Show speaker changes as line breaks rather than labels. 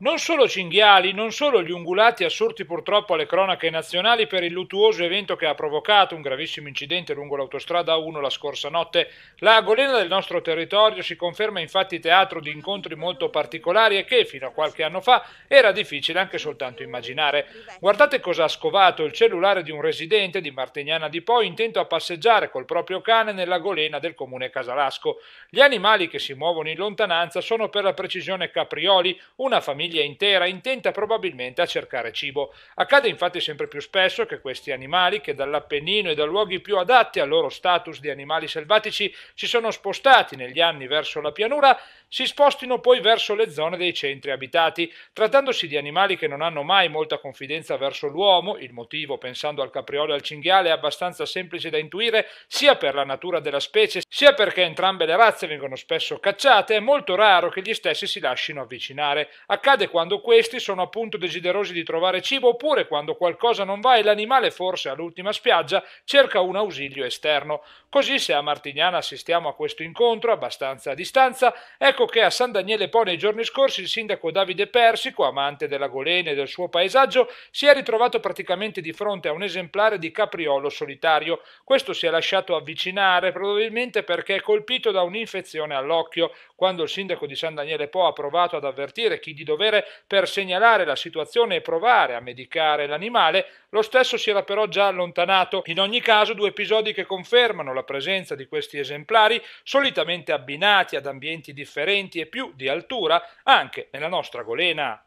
Non solo cinghiali, non solo gli ungulati assorti purtroppo alle cronache nazionali per il luttuoso evento che ha provocato un gravissimo incidente lungo l'autostrada 1 la scorsa notte. La golena del nostro territorio si conferma infatti teatro di incontri molto particolari e che fino a qualche anno fa era difficile anche soltanto immaginare. Guardate cosa ha scovato il cellulare di un residente di Martignana di Poi intento a passeggiare col proprio cane nella golena del comune Casalasco. Gli animali che si muovono in lontananza sono per la precisione caprioli, una famiglia famiglia intera intenta probabilmente a cercare cibo. Accade infatti sempre più spesso che questi animali, che dall'Appennino e da luoghi più adatti al loro status di animali selvatici, si sono spostati negli anni verso la pianura, si spostino poi verso le zone dei centri abitati. Trattandosi di animali che non hanno mai molta confidenza verso l'uomo, il motivo, pensando al capriolo e al cinghiale, è abbastanza semplice da intuire sia per la natura della specie, sia perché entrambe le razze vengono spesso cacciate, è molto raro che gli stessi si lasciano avvicinare. Accade quando questi sono appunto desiderosi di trovare cibo oppure quando qualcosa non va e l'animale, forse all'ultima spiaggia, cerca un ausilio esterno. Così se a Martignana assistiamo a questo incontro, abbastanza a distanza, ecco Ecco che a San Daniele Po nei giorni scorsi il sindaco Davide Persico, amante della Golene e del suo paesaggio, si è ritrovato praticamente di fronte a un esemplare di capriolo solitario. Questo si è lasciato avvicinare probabilmente perché è colpito da un'infezione all'occhio. Quando il sindaco di San Daniele Po ha provato ad avvertire chi di dovere per segnalare la situazione e provare a medicare l'animale, lo stesso si era però già allontanato. In ogni caso, due episodi che confermano la presenza di questi esemplari, solitamente abbinati ad ambienti differenti differenti e più di altura anche nella nostra golena